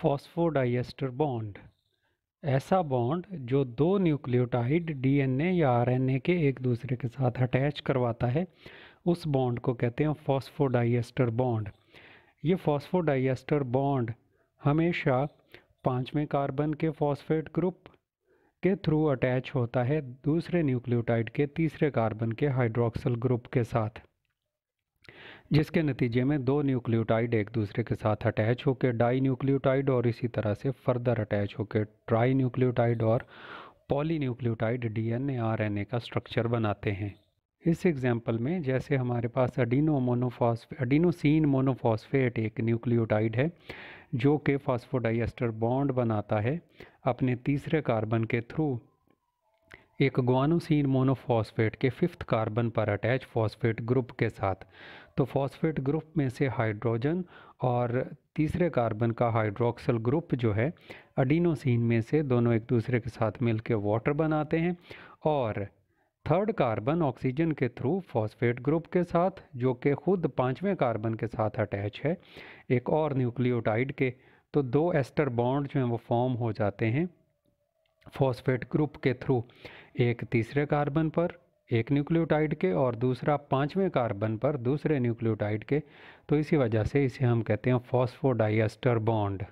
phosphodiester bond ऐसा bond जो दो न्यूक्लियोटाइड डीएनए या आरएनए के एक दूसरे के साथ अटैच करवाता है उस बॉन्ड को कहते हैं फॉस्फोडाइस्टर बॉन्ड ये फॉस्फोडाइस्टर बॉन्ड हमेशा पाँचवें कार्बन के फॉस्फेट ग्रुप के थ्रू अटैच होता है दूसरे न्यूक्लियोटाइड के तीसरे कार्बन के हाइड्रोक्सल ग्रुप के साथ जिसके नतीजे में दो न्यूक्लियोटाइड एक दूसरे के साथ अटैच होकर डाई न्यूक्लियोटाइड और इसी तरह से फर्दर अटैच होकर ट्राई न्यूक्लियोटाइड और पॉली न्यूक्लियोटाइड एन ए का स्ट्रक्चर बनाते हैं इस एग्जाम्पल में जैसे हमारे पास अडीनो मोनोफॉस्फे अडीनोसिन मोनोफॉस्फेट एक न्यूक्लियोटाइड है जो कि फॉस्फोडाइस्टर बॉन्ड बनाता है अपने तीसरे कार्बन के थ्रू एक ग्वानोसिन मोनोफॉस्फेट के फिफ्थ कार्बन पर अटैच फॉस्फेट ग्रुप के साथ तो फॉस्फेट ग्रुप में से हाइड्रोजन और तीसरे कार्बन का हाइड्रोक्सल ग्रुप जो है अडीनोसिन में से दोनों एक दूसरे के साथ मिलकर वाटर बनाते हैं और थर्ड कार्बन ऑक्सीजन के थ्रू फॉस्फेट ग्रुप के साथ जो कि खुद पाँचवें कार्बन के साथ अटैच है एक और न्यूक्लियोटाइड के तो दो एस्टर बॉन्ड जो हैं वो फॉर्म हो जाते हैं फॉस्फेट ग्रुप के थ्रू एक तीसरे कार्बन पर एक न्यूक्लियोटाइड के और दूसरा पाँचवें कार्बन पर दूसरे न्यूक्लियोटाइड के तो इसी वजह से इसे हम कहते हैं फॉस्फोडाइस्टर बॉन्ड